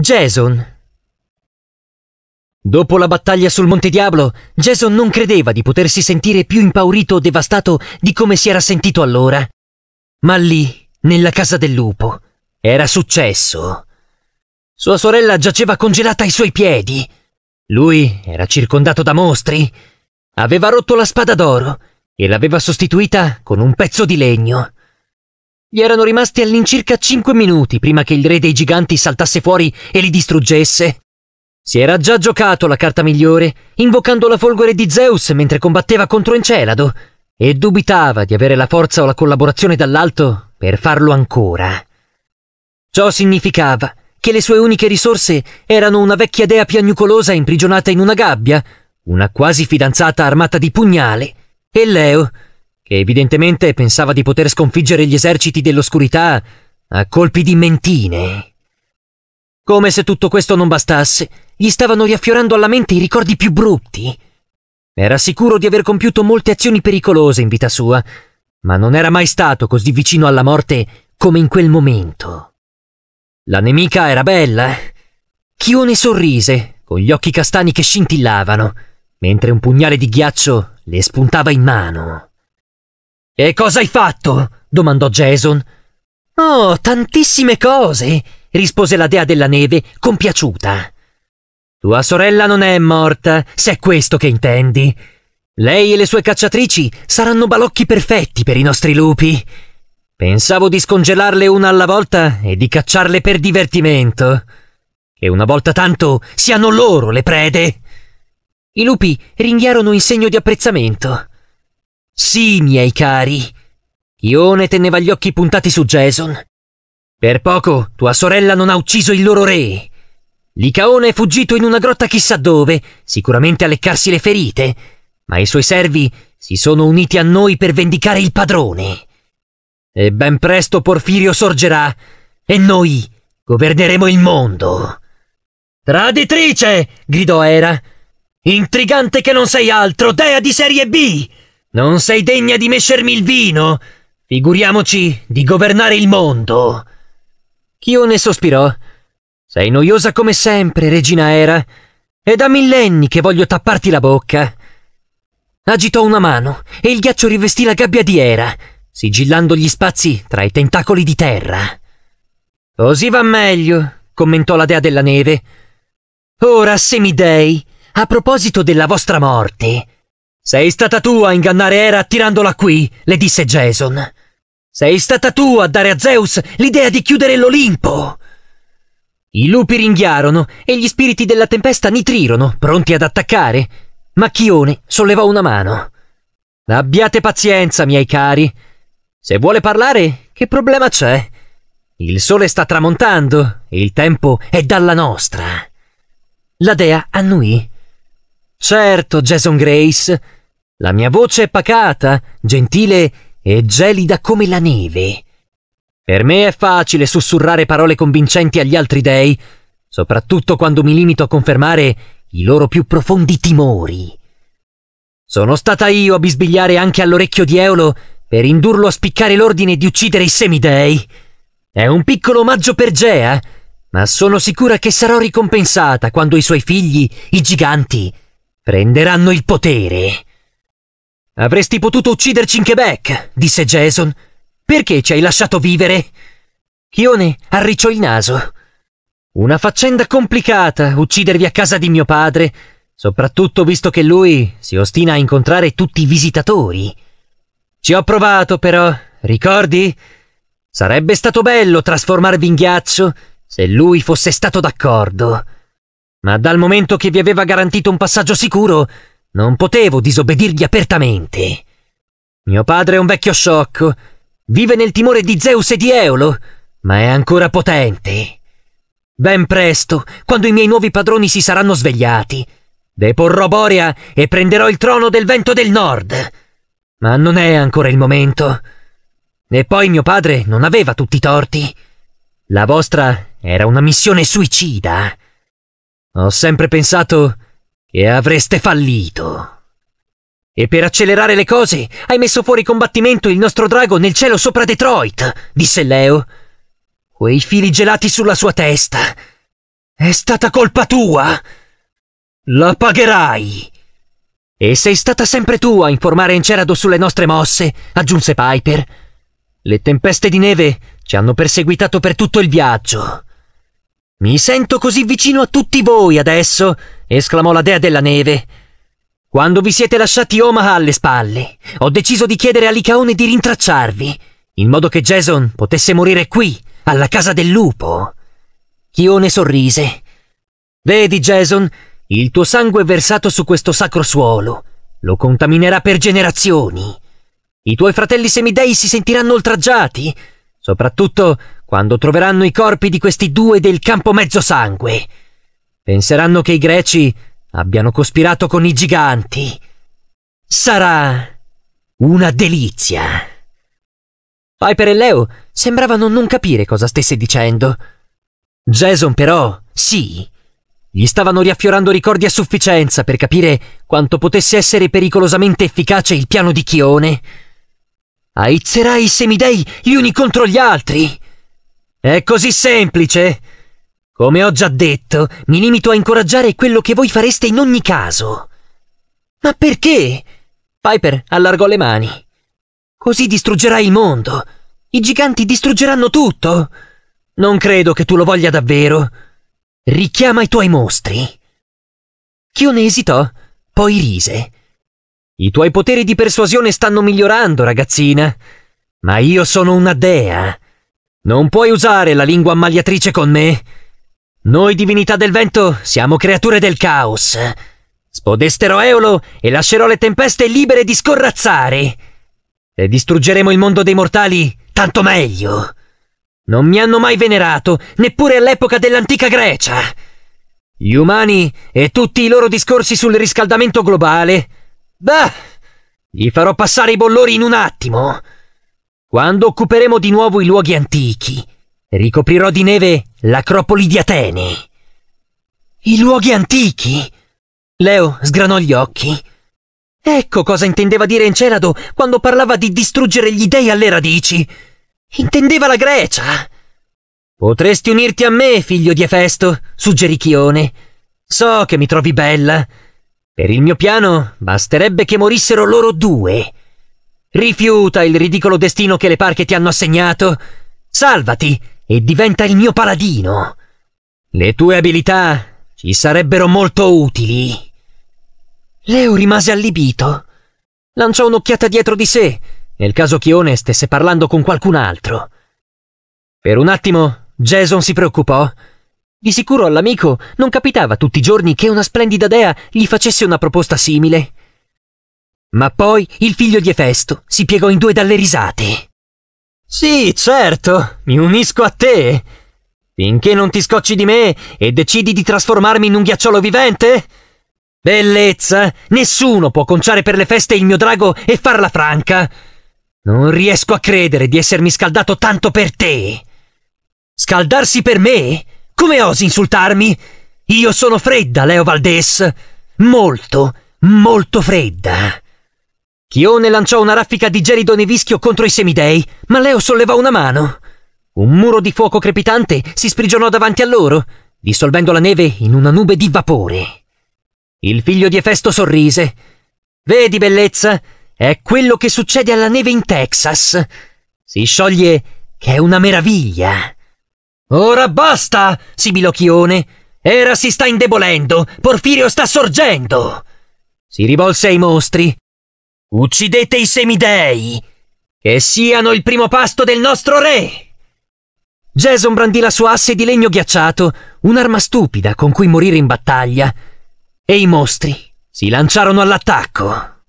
Jason. Dopo la battaglia sul Monte Diablo, Jason non credeva di potersi sentire più impaurito o devastato di come si era sentito allora. Ma lì, nella casa del lupo, era successo. Sua sorella giaceva congelata ai suoi piedi. Lui era circondato da mostri. Aveva rotto la spada d'oro e l'aveva sostituita con un pezzo di legno. Gli erano rimasti all'incirca cinque minuti prima che il re dei giganti saltasse fuori e li distruggesse. Si era già giocato la carta migliore, invocando la folgore di Zeus mentre combatteva contro Encelado, e dubitava di avere la forza o la collaborazione dall'alto per farlo ancora. Ciò significava che le sue uniche risorse erano una vecchia dea piagnucolosa imprigionata in una gabbia, una quasi fidanzata armata di pugnale, e Leo, che evidentemente pensava di poter sconfiggere gli eserciti dell'oscurità a colpi di mentine. Come se tutto questo non bastasse, gli stavano riaffiorando alla mente i ricordi più brutti. Era sicuro di aver compiuto molte azioni pericolose in vita sua, ma non era mai stato così vicino alla morte come in quel momento. La nemica era bella. Eh? Chione sorrise, con gli occhi castani che scintillavano, mentre un pugnale di ghiaccio le spuntava in mano. E cosa hai fatto? domandò Jason. Oh, tantissime cose, rispose la dea della neve, compiaciuta. Tua sorella non è morta, se è questo che intendi. Lei e le sue cacciatrici saranno balocchi perfetti per i nostri lupi. Pensavo di scongelarle una alla volta e di cacciarle per divertimento. Che una volta tanto siano loro le prede. I lupi ringhiarono in segno di apprezzamento. Sì, miei cari. Ione teneva gli occhi puntati su Jason. Per poco tua sorella non ha ucciso il loro re. Licaone è fuggito in una grotta chissà dove, sicuramente a leccarsi le ferite, ma i suoi servi si sono uniti a noi per vendicare il padrone. E ben presto Porfirio sorgerà e noi governeremo il mondo. Traditrice! gridò Era. Intrigante che non sei altro, dea di serie B! Non sei degna di mescermi il vino? Figuriamoci di governare il mondo. Chione sospirò. Sei noiosa come sempre, regina Era. È da millenni che voglio tapparti la bocca. Agitò una mano e il ghiaccio rivestì la gabbia di Era, sigillando gli spazi tra i tentacoli di terra. Così va meglio, commentò la dea della neve. Ora, semidei, a proposito della vostra morte, sei stata tu a ingannare Era attirandola qui, le disse Jason. Sei stata tu a dare a Zeus l'idea di chiudere l'Olimpo. I lupi ringhiarono e gli spiriti della tempesta nitrirono, pronti ad attaccare. Ma Chione sollevò una mano. Abbiate pazienza, miei cari. Se vuole parlare, che problema c'è? Il sole sta tramontando e il tempo è dalla nostra. La dea annuì. Certo, Jason Grace. La mia voce è pacata, gentile e gelida come la neve. Per me è facile sussurrare parole convincenti agli altri dei, soprattutto quando mi limito a confermare i loro più profondi timori. Sono stata io a bisbigliare anche all'orecchio di Eolo per indurlo a spiccare l'ordine di uccidere i semidei. È un piccolo omaggio per Gea, ma sono sicura che sarò ricompensata quando i suoi figli, i giganti, Prenderanno il potere. Avresti potuto ucciderci in Quebec, disse Jason. Perché ci hai lasciato vivere? Chione arricciò il naso. Una faccenda complicata, uccidervi a casa di mio padre, soprattutto visto che lui si ostina a incontrare tutti i visitatori. Ci ho provato però, ricordi? Sarebbe stato bello trasformarvi in ghiaccio se lui fosse stato d'accordo ma dal momento che vi aveva garantito un passaggio sicuro, non potevo disobbedirgli apertamente. Mio padre è un vecchio sciocco, vive nel timore di Zeus e di Eolo, ma è ancora potente. Ben presto, quando i miei nuovi padroni si saranno svegliati, deporrò Borea e prenderò il trono del vento del nord. Ma non è ancora il momento. E poi mio padre non aveva tutti i torti. La vostra era una missione suicida. Ho sempre pensato che avreste fallito. E per accelerare le cose hai messo fuori combattimento il nostro drago nel cielo sopra Detroit, disse Leo. Quei fili gelati sulla sua testa. È stata colpa tua. La pagherai. E sei stata sempre tu a informare Encerado sulle nostre mosse, aggiunse Piper. Le tempeste di neve ci hanno perseguitato per tutto il viaggio. Mi sento così vicino a tutti voi adesso! esclamò la dea della neve. Quando vi siete lasciati Omaha alle spalle, ho deciso di chiedere a Licaone di rintracciarvi, in modo che Jason potesse morire qui, alla casa del lupo. Chione sorrise. Vedi, Jason, il tuo sangue versato su questo sacro suolo lo contaminerà per generazioni. I tuoi fratelli semidei si sentiranno oltraggiati, soprattutto quando troveranno i corpi di questi due del campo mezzosangue. Penseranno che i greci abbiano cospirato con i giganti. Sarà una delizia. Piper e Leo sembravano non capire cosa stesse dicendo. Jason però, sì, gli stavano riaffiorando ricordi a sufficienza per capire quanto potesse essere pericolosamente efficace il piano di Chione. Aizzerai i semidei gli uni contro gli altri! È così semplice? Come ho già detto, mi limito a incoraggiare quello che voi fareste in ogni caso. Ma perché? Piper allargò le mani. Così distruggerai il mondo. I giganti distruggeranno tutto. Non credo che tu lo voglia davvero. Richiama i tuoi mostri. Chione esitò, poi rise. I tuoi poteri di persuasione stanno migliorando, ragazzina. Ma io sono una dea. Non puoi usare la lingua ammagliatrice con me? Noi divinità del vento siamo creature del caos. Spodesterò Eolo e lascerò le tempeste libere di scorrazzare. Se distruggeremo il mondo dei mortali, tanto meglio. Non mi hanno mai venerato, neppure all'epoca dell'antica Grecia. Gli umani e tutti i loro discorsi sul riscaldamento globale. Beh, gli farò passare i bollori in un attimo. Quando occuperemo di nuovo i luoghi antichi, ricoprirò di neve l'acropoli di Atene. I luoghi antichi? Leo sgranò gli occhi. Ecco cosa intendeva dire Encelado quando parlava di distruggere gli dei alle radici. Intendeva la Grecia. Potresti unirti a me, figlio di Efesto, suggerì Chione. So che mi trovi bella. Per il mio piano basterebbe che morissero loro due. Rifiuta il ridicolo destino che le parche ti hanno assegnato. Salvati e diventa il mio paladino. Le tue abilità ci sarebbero molto utili. Leo rimase allibito. Lanciò un'occhiata dietro di sé, nel caso Chione stesse parlando con qualcun altro. Per un attimo Jason si preoccupò. Di sicuro all'amico non capitava tutti i giorni che una splendida dea gli facesse una proposta simile. Ma poi il figlio di Efesto si piegò in due dalle risate. Sì, certo, mi unisco a te. Finché non ti scocci di me e decidi di trasformarmi in un ghiacciolo vivente? Bellezza, nessuno può conciare per le feste il mio drago e farla franca. Non riesco a credere di essermi scaldato tanto per te. Scaldarsi per me? Come osi insultarmi? Io sono fredda, Leo Valdés. Molto, molto fredda. Chione lanciò una raffica di gelido nevischio contro i semidei, ma Leo sollevò una mano. Un muro di fuoco crepitante si sprigionò davanti a loro, dissolvendo la neve in una nube di vapore. Il figlio di Efesto sorrise. Vedi, bellezza, è quello che succede alla neve in Texas. Si scioglie che è una meraviglia. Ora basta, sibilò Chione. Era si sta indebolendo, Porfirio sta sorgendo. Si rivolse ai mostri. Uccidete i semidei! Che siano il primo pasto del nostro re! Jason brandì la sua asse di legno ghiacciato, un'arma stupida con cui morire in battaglia, e i mostri si lanciarono all'attacco.